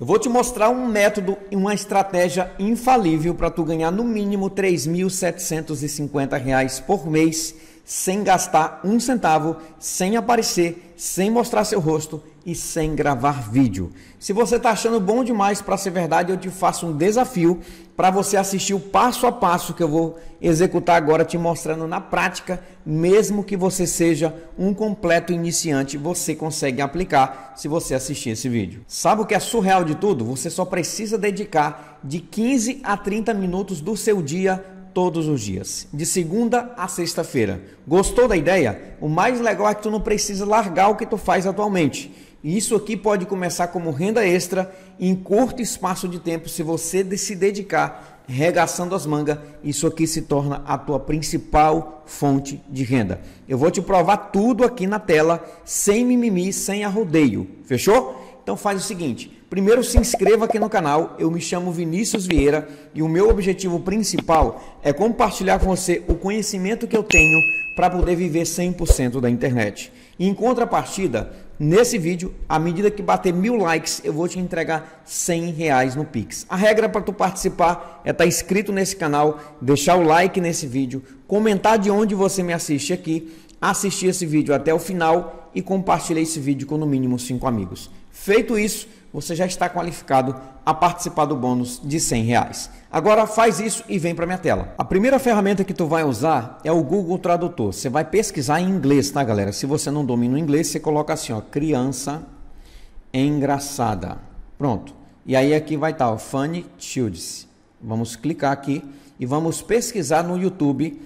Eu vou te mostrar um método e uma estratégia infalível para tu ganhar no mínimo R$ 3.750 por mês sem gastar um centavo, sem aparecer, sem mostrar seu rosto e sem gravar vídeo. Se você está achando bom demais para ser verdade, eu te faço um desafio para você assistir o passo a passo que eu vou executar agora, te mostrando na prática, mesmo que você seja um completo iniciante, você consegue aplicar se você assistir esse vídeo. Sabe o que é surreal de tudo? Você só precisa dedicar de 15 a 30 minutos do seu dia todos os dias, de segunda a sexta-feira. Gostou da ideia? O mais legal é que tu não precisa largar o que tu faz atualmente. E isso aqui pode começar como renda extra em curto espaço de tempo se você se dedicar regaçando as mangas. Isso aqui se torna a tua principal fonte de renda. Eu vou te provar tudo aqui na tela, sem mimimi, sem arrodeio. Fechou? Então faz o seguinte, Primeiro, se inscreva aqui no canal. Eu me chamo Vinícius Vieira e o meu objetivo principal é compartilhar com você o conhecimento que eu tenho para poder viver 100% da internet. E em contrapartida, nesse vídeo, à medida que bater mil likes, eu vou te entregar 100 reais no Pix. A regra para tu participar é estar tá inscrito nesse canal, deixar o like nesse vídeo, comentar de onde você me assiste aqui, assistir esse vídeo até o final e compartilhar esse vídeo com no mínimo 5 amigos. Feito isso, você já está qualificado a participar do bônus de 100 reais. Agora faz isso e vem para minha tela. A primeira ferramenta que tu vai usar é o Google Tradutor. Você vai pesquisar em inglês, tá galera? Se você não domina o inglês, você coloca assim, ó, criança engraçada. Pronto. E aí aqui vai estar, tá, ó, Funny Childs. Vamos clicar aqui e vamos pesquisar no YouTube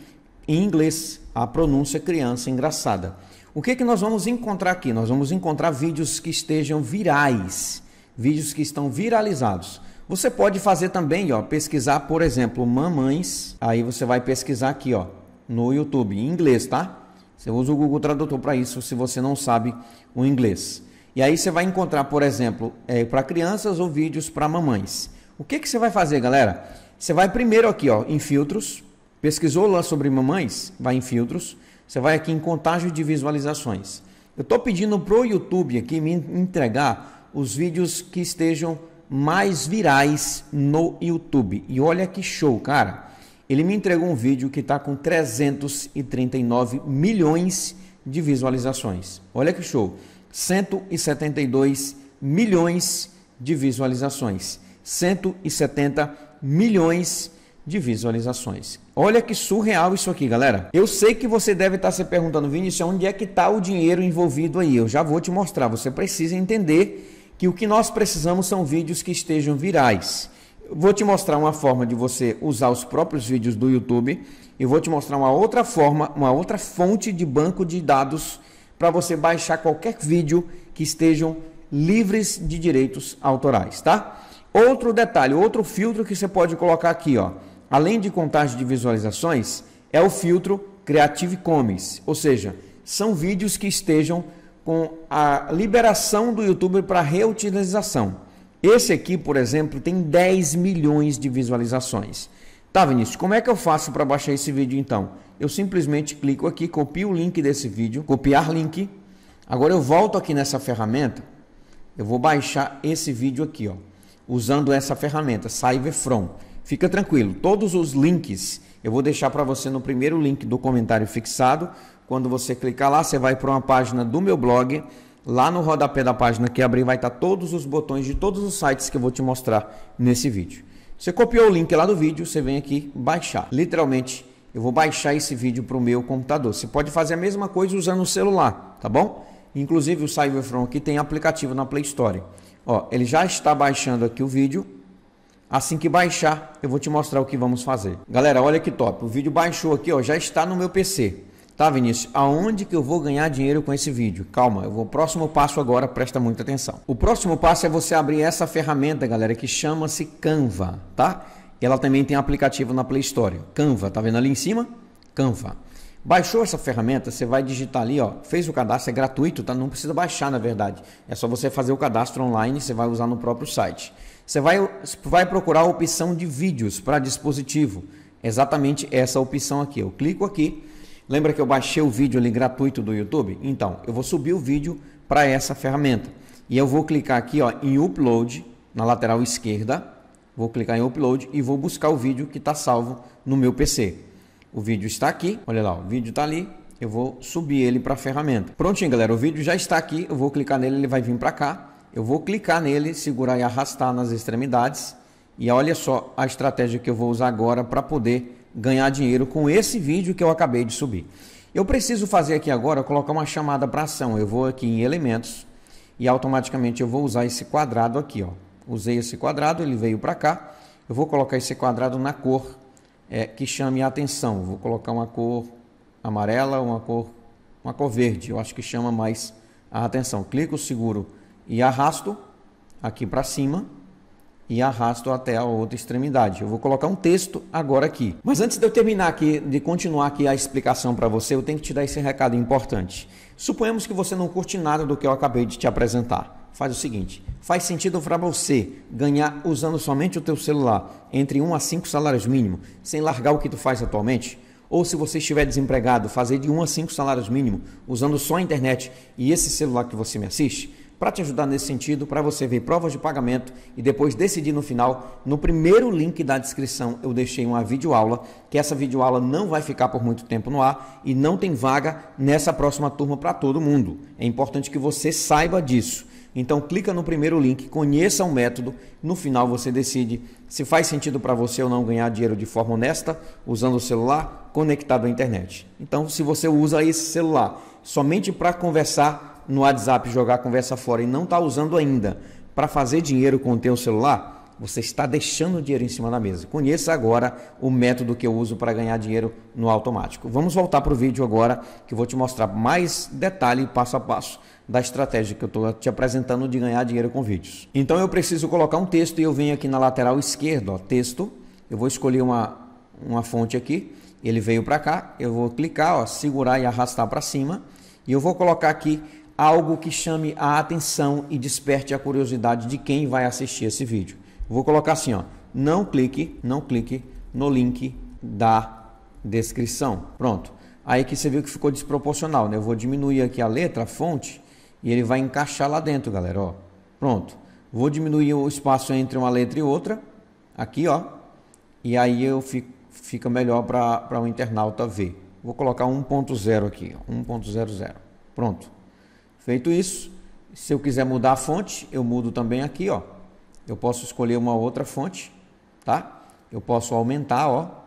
em inglês a pronúncia criança engraçada. O que, que nós vamos encontrar aqui? Nós vamos encontrar vídeos que estejam virais vídeos que estão viralizados. Você pode fazer também, ó, pesquisar, por exemplo, mamães. Aí você vai pesquisar aqui, ó, no YouTube, em inglês, tá? Você usa o Google Tradutor para isso, se você não sabe o inglês. E aí você vai encontrar, por exemplo, é, para crianças ou vídeos para mamães. O que, que você vai fazer, galera? Você vai primeiro aqui, ó, em filtros. Pesquisou lá sobre mamães? Vai em filtros. Você vai aqui em contágio de visualizações. Eu estou pedindo pro YouTube aqui me entregar os vídeos que estejam mais virais no YouTube. E olha que show, cara. Ele me entregou um vídeo que está com 339 milhões de visualizações. Olha que show. 172 milhões de visualizações. 170 milhões de visualizações. Olha que surreal isso aqui, galera. Eu sei que você deve estar tá se perguntando, Vinícius, onde é que está o dinheiro envolvido aí? Eu já vou te mostrar. Você precisa entender que o que nós precisamos são vídeos que estejam virais. Vou te mostrar uma forma de você usar os próprios vídeos do YouTube e vou te mostrar uma outra forma, uma outra fonte de banco de dados para você baixar qualquer vídeo que estejam livres de direitos autorais, tá? Outro detalhe, outro filtro que você pode colocar aqui, ó, além de contagem de visualizações, é o filtro Creative Commons, ou seja, são vídeos que estejam com a liberação do YouTube para reutilização. Esse aqui, por exemplo, tem 10 milhões de visualizações. Tá, Vinícius, como é que eu faço para baixar esse vídeo então? Eu simplesmente clico aqui, copio o link desse vídeo, copiar link. Agora eu volto aqui nessa ferramenta, eu vou baixar esse vídeo aqui, ó, usando essa ferramenta, Save From. Fica tranquilo, todos os links eu vou deixar para você no primeiro link do comentário fixado quando você clicar lá, você vai para uma página do meu blog. Lá no rodapé da página que abrir vai estar tá todos os botões de todos os sites que eu vou te mostrar nesse vídeo. Você copiou o link lá do vídeo, você vem aqui baixar. Literalmente, eu vou baixar esse vídeo para o meu computador. Você pode fazer a mesma coisa usando o celular, tá bom? Inclusive o Cyberfront aqui tem aplicativo na Play Store. Ó, ele já está baixando aqui o vídeo. Assim que baixar, eu vou te mostrar o que vamos fazer. Galera, olha que top. O vídeo baixou aqui, ó, já está no meu PC. Tá, Vinícius, aonde que eu vou ganhar dinheiro com esse vídeo? Calma, eu vou o próximo passo agora, presta muita atenção. O próximo passo é você abrir essa ferramenta, galera, que chama-se Canva, tá? Ela também tem aplicativo na Play Store. Canva, tá vendo ali em cima? Canva. Baixou essa ferramenta, você vai digitar ali, ó, fez o cadastro, é gratuito, tá? Não precisa baixar, na verdade. É só você fazer o cadastro online, você vai usar no próprio site. Você vai, vai procurar a opção de vídeos para dispositivo. Exatamente essa opção aqui. Eu clico aqui Lembra que eu baixei o vídeo ali gratuito do YouTube? Então, eu vou subir o vídeo para essa ferramenta. E eu vou clicar aqui ó, em Upload, na lateral esquerda. Vou clicar em Upload e vou buscar o vídeo que está salvo no meu PC. O vídeo está aqui, olha lá, o vídeo está ali. Eu vou subir ele para a ferramenta. Prontinho, galera, o vídeo já está aqui. Eu vou clicar nele, ele vai vir para cá. Eu vou clicar nele, segurar e arrastar nas extremidades. E olha só a estratégia que eu vou usar agora para poder ganhar dinheiro com esse vídeo que eu acabei de subir. Eu preciso fazer aqui agora, colocar uma chamada para ação. Eu vou aqui em elementos e automaticamente eu vou usar esse quadrado aqui. Ó. Usei esse quadrado, ele veio para cá. Eu vou colocar esse quadrado na cor é, que chame a atenção. Vou colocar uma cor amarela, uma cor, uma cor verde. Eu acho que chama mais a atenção. Clico, seguro e arrasto aqui para cima e arrasto até a outra extremidade. Eu vou colocar um texto agora aqui. Mas antes de eu terminar aqui, de continuar aqui a explicação para você, eu tenho que te dar esse recado importante. Suponhamos que você não curte nada do que eu acabei de te apresentar. Faz o seguinte, faz sentido para você ganhar usando somente o teu celular entre 1 a 5 salários mínimo, sem largar o que tu faz atualmente? Ou se você estiver desempregado, fazer de 1 a 5 salários mínimo usando só a internet e esse celular que você me assiste? para te ajudar nesse sentido, para você ver provas de pagamento e depois decidir no final, no primeiro link da descrição eu deixei uma videoaula, que essa videoaula não vai ficar por muito tempo no ar e não tem vaga nessa próxima turma para todo mundo. É importante que você saiba disso. Então clica no primeiro link, conheça o método, no final você decide se faz sentido para você ou não ganhar dinheiro de forma honesta usando o celular conectado à internet. Então, se você usa esse celular somente para conversar no WhatsApp jogar conversa fora e não está usando ainda para fazer dinheiro com o teu celular, você está deixando dinheiro em cima da mesa. Conheça agora o método que eu uso para ganhar dinheiro no automático. Vamos voltar para o vídeo agora que eu vou te mostrar mais detalhe passo a passo da estratégia que eu estou te apresentando de ganhar dinheiro com vídeos. Então eu preciso colocar um texto e eu venho aqui na lateral esquerda, ó, texto. Eu vou escolher uma, uma fonte aqui. Ele veio para cá. Eu vou clicar, ó, segurar e arrastar para cima. E eu vou colocar aqui algo que chame a atenção e desperte a curiosidade de quem vai assistir esse vídeo. Vou colocar assim, ó, não clique, não clique no link da descrição. Pronto. Aí que você viu que ficou desproporcional, né? Eu vou diminuir aqui a letra, a fonte, e ele vai encaixar lá dentro, galera, ó. Pronto. Vou diminuir o espaço entre uma letra e outra, aqui, ó. E aí eu fico, fica melhor para o um internauta ver. Vou colocar 1.0 aqui, 1.00. Pronto. Feito isso, se eu quiser mudar a fonte, eu mudo também aqui, ó. Eu posso escolher uma outra fonte, tá? Eu posso aumentar, ó.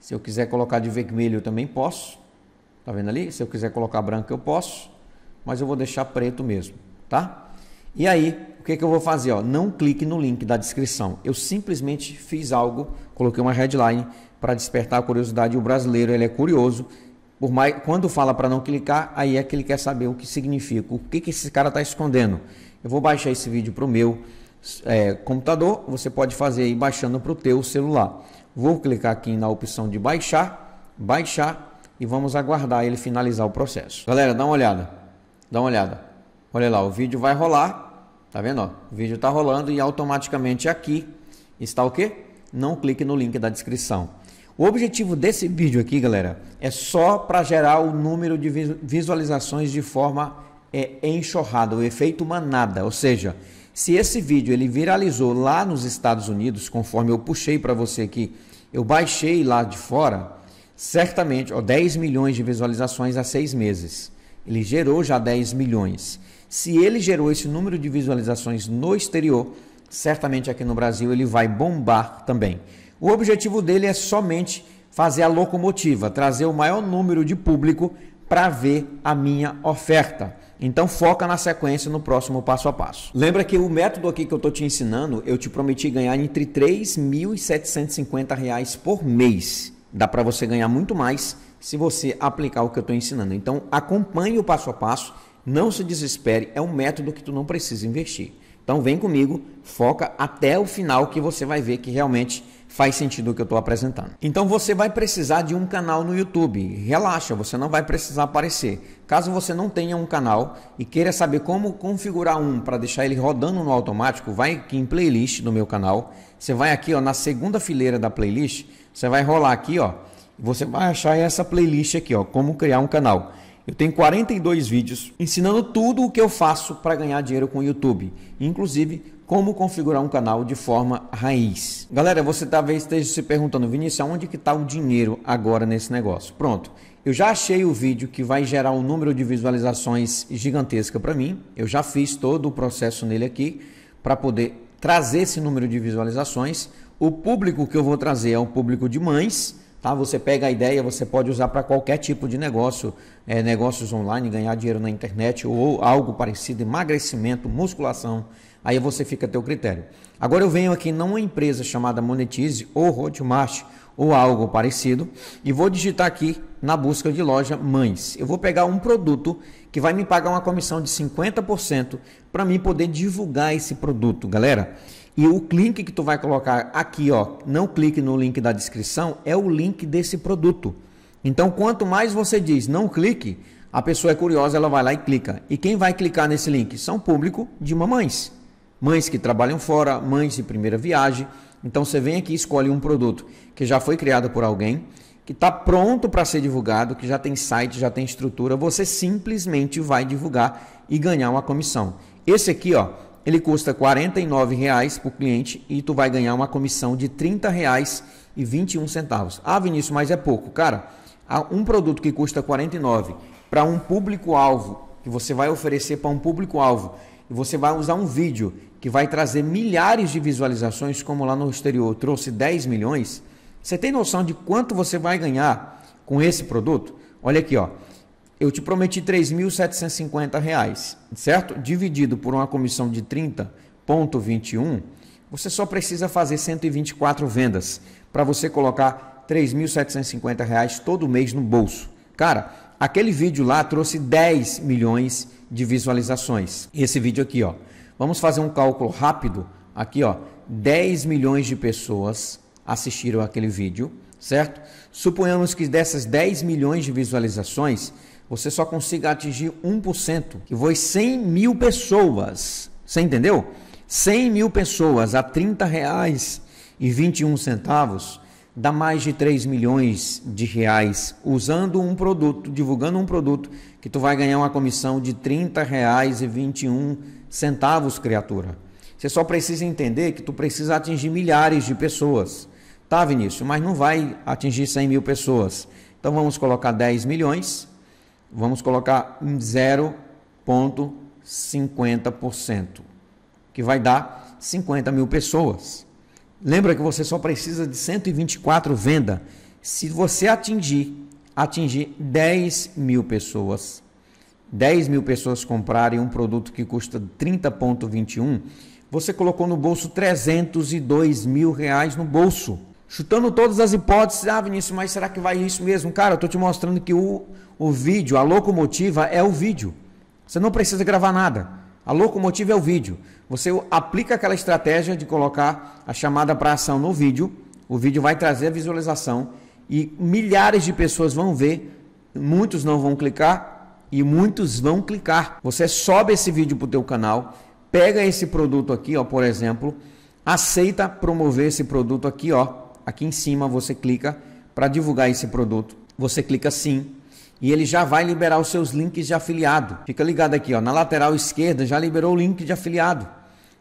Se eu quiser colocar de vermelho, eu também posso. Tá vendo ali? Se eu quiser colocar branco, eu posso. Mas eu vou deixar preto mesmo, tá? E aí, o que, que eu vou fazer? Ó? Não clique no link da descrição. Eu simplesmente fiz algo, coloquei uma headline para despertar a curiosidade. O brasileiro ele é curioso por mais, quando fala para não clicar, aí é que ele quer saber o que significa, o que, que esse cara está escondendo. Eu vou baixar esse vídeo para o meu é, computador, você pode fazer aí baixando para o teu celular. Vou clicar aqui na opção de baixar, baixar e vamos aguardar ele finalizar o processo. Galera, dá uma olhada, dá uma olhada. Olha lá, o vídeo vai rolar, tá vendo? Ó, o vídeo está rolando e automaticamente aqui está o que? Não clique no link da descrição. O objetivo desse vídeo aqui, galera, é só para gerar o número de visualizações de forma é, enxurrada, o efeito manada, ou seja, se esse vídeo ele viralizou lá nos Estados Unidos, conforme eu puxei para você aqui, eu baixei lá de fora, certamente, ó, 10 milhões de visualizações há seis meses. Ele gerou já 10 milhões. Se ele gerou esse número de visualizações no exterior, certamente aqui no Brasil ele vai bombar também. O objetivo dele é somente fazer a locomotiva, trazer o maior número de público para ver a minha oferta. Então foca na sequência no próximo passo a passo. Lembra que o método aqui que eu estou te ensinando, eu te prometi ganhar entre R$ 3.750 por mês. Dá para você ganhar muito mais se você aplicar o que eu estou ensinando. Então acompanhe o passo a passo, não se desespere, é um método que tu não precisa investir. Então vem comigo, foca até o final que você vai ver que realmente faz sentido o que eu estou apresentando. Então você vai precisar de um canal no YouTube. Relaxa, você não vai precisar aparecer. Caso você não tenha um canal e queira saber como configurar um para deixar ele rodando no automático, vai aqui em playlist do meu canal. Você vai aqui ó, na segunda fileira da playlist, você vai rolar aqui, ó. Você vai achar essa playlist aqui, ó, como criar um canal. Eu tenho 42 vídeos ensinando tudo o que eu faço para ganhar dinheiro com o YouTube, inclusive como configurar um canal de forma raiz. Galera, você talvez esteja se perguntando, Vinícius, onde que está o dinheiro agora nesse negócio? Pronto, eu já achei o vídeo que vai gerar um número de visualizações gigantesca para mim. Eu já fiz todo o processo nele aqui para poder trazer esse número de visualizações. O público que eu vou trazer é um público de mães Tá? Você pega a ideia, você pode usar para qualquer tipo de negócio, é, negócios online, ganhar dinheiro na internet ou algo parecido, emagrecimento, musculação. Aí você fica a teu critério. Agora eu venho aqui numa empresa chamada Monetize ou Hotmart ou algo parecido e vou digitar aqui na busca de loja mães. Eu vou pegar um produto que vai me pagar uma comissão de 50% para mim poder divulgar esse produto, galera. E o link que tu vai colocar aqui, ó, não clique no link da descrição, é o link desse produto. Então, quanto mais você diz não clique, a pessoa é curiosa, ela vai lá e clica. E quem vai clicar nesse link? São público de mamães. Mães que trabalham fora, mães de primeira viagem. Então você vem aqui e escolhe um produto que já foi criado por alguém, que está pronto para ser divulgado, que já tem site, já tem estrutura. Você simplesmente vai divulgar e ganhar uma comissão. Esse aqui, ó, ele custa R$ 49,00 por cliente e tu vai ganhar uma comissão de R$ 30,21. Ah, Vinícius, mas é pouco. Cara, um produto que custa R$ 49 para um público-alvo, que você vai oferecer para um público-alvo, e você vai usar um vídeo que vai trazer milhares de visualizações, como lá no exterior trouxe 10 milhões, você tem noção de quanto você vai ganhar com esse produto? Olha aqui, ó eu te prometi R$ reais, certo? Dividido por uma comissão de 30,21, você só precisa fazer 124 vendas para você colocar R$ reais todo mês no bolso. Cara, aquele vídeo lá trouxe 10 milhões de visualizações. E esse vídeo aqui, ó. Vamos fazer um cálculo rápido aqui, ó. 10 milhões de pessoas assistiram aquele vídeo, certo? Suponhamos que dessas 10 milhões de visualizações, você só consiga atingir 1%, que foi 100 mil pessoas. Você entendeu? 100 mil pessoas a 30 reais e 21 centavos dá mais de 3 milhões de reais usando um produto, divulgando um produto que tu vai ganhar uma comissão de 30 reais e 21 centavos, criatura. Você só precisa entender que tu precisa atingir milhares de pessoas. Tá, Vinícius? Mas não vai atingir 100 mil pessoas. Então vamos colocar 10 milhões vamos colocar em 0,50%, que vai dar 50 mil pessoas. Lembra que você só precisa de 124 venda se você atingir, atingir 10 mil pessoas. 10 mil pessoas comprarem um produto que custa 30,21, você colocou no bolso 302 mil reais no bolso. Chutando todas as hipóteses, ah, Vinícius, mas será que vai isso mesmo? Cara, eu estou te mostrando que o, o vídeo, a locomotiva é o vídeo. Você não precisa gravar nada. A locomotiva é o vídeo. Você aplica aquela estratégia de colocar a chamada para ação no vídeo. O vídeo vai trazer a visualização e milhares de pessoas vão ver. Muitos não vão clicar e muitos vão clicar. Você sobe esse vídeo para o teu canal, pega esse produto aqui, ó, por exemplo, aceita promover esse produto aqui, ó. Aqui em cima você clica para divulgar esse produto. Você clica sim, e ele já vai liberar os seus links de afiliado. Fica ligado aqui, ó, na lateral esquerda já liberou o link de afiliado.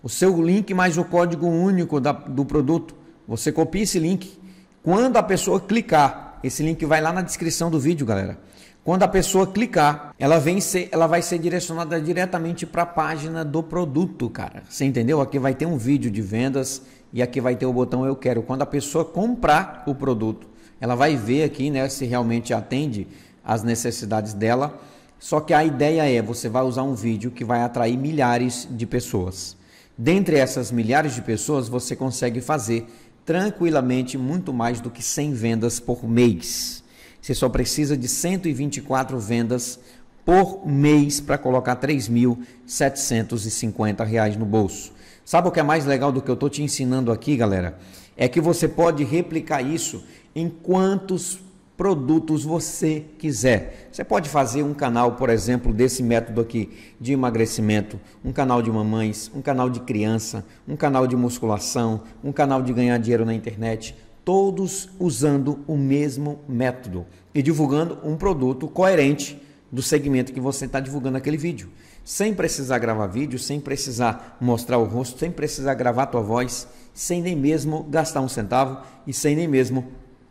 O seu link mais o código único da, do produto. Você copia esse link. Quando a pessoa clicar, esse link vai lá na descrição do vídeo, galera. Quando a pessoa clicar, ela, vem ser, ela vai ser direcionada diretamente para a página do produto, cara. Você entendeu? Aqui vai ter um vídeo de vendas e aqui vai ter o botão Eu Quero. Quando a pessoa comprar o produto, ela vai ver aqui né, se realmente atende as necessidades dela. Só que a ideia é você vai usar um vídeo que vai atrair milhares de pessoas. Dentre essas milhares de pessoas, você consegue fazer tranquilamente muito mais do que 100 vendas por mês. Você só precisa de 124 vendas por mês para colocar R$ 3.750 no bolso. Sabe o que é mais legal do que eu estou te ensinando aqui, galera? É que você pode replicar isso em quantos produtos você quiser. Você pode fazer um canal, por exemplo, desse método aqui de emagrecimento, um canal de mamães, um canal de criança, um canal de musculação, um canal de ganhar dinheiro na internet, todos usando o mesmo método e divulgando um produto coerente do segmento que você está divulgando aquele vídeo. Sem precisar gravar vídeo, sem precisar mostrar o rosto, sem precisar gravar tua voz, sem nem mesmo gastar um centavo e sem nem mesmo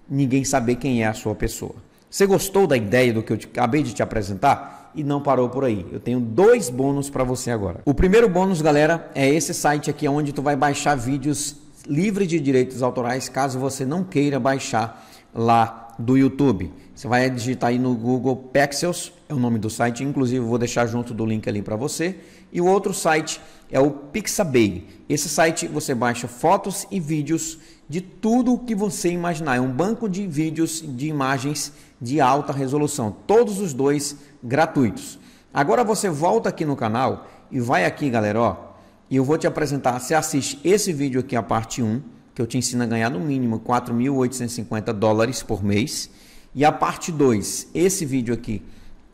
ninguém saber quem é a sua pessoa. Você gostou da ideia do que eu te, acabei de te apresentar? E não parou por aí. Eu tenho dois bônus para você agora. O primeiro bônus, galera, é esse site aqui onde tu vai baixar vídeos livres de direitos autorais, caso você não queira baixar lá do YouTube. Você vai digitar aí no Google Pexels, é o nome do site, inclusive vou deixar junto do link ali para você. E o outro site é o Pixabay. Esse site você baixa fotos e vídeos de tudo o que você imaginar. É um banco de vídeos, de imagens de alta resolução, todos os dois gratuitos. Agora você volta aqui no canal e vai aqui, galera, ó, e eu vou te apresentar, você assiste esse vídeo aqui, a parte 1, que eu te ensino a ganhar no mínimo 4.850 dólares por mês, e a parte 2, esse vídeo aqui,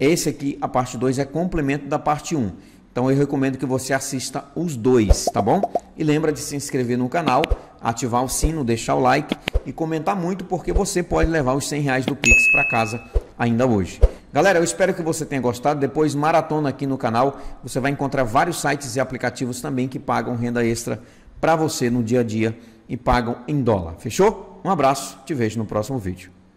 esse aqui, a parte 2 é complemento da parte 1. Então eu recomendo que você assista os dois, tá bom? E lembra de se inscrever no canal, ativar o sino, deixar o like e comentar muito porque você pode levar os 100 reais do Pix para casa ainda hoje. Galera, eu espero que você tenha gostado. Depois maratona aqui no canal, você vai encontrar vários sites e aplicativos também que pagam renda extra para você no dia a dia e pagam em dólar. Fechou? Um abraço, te vejo no próximo vídeo.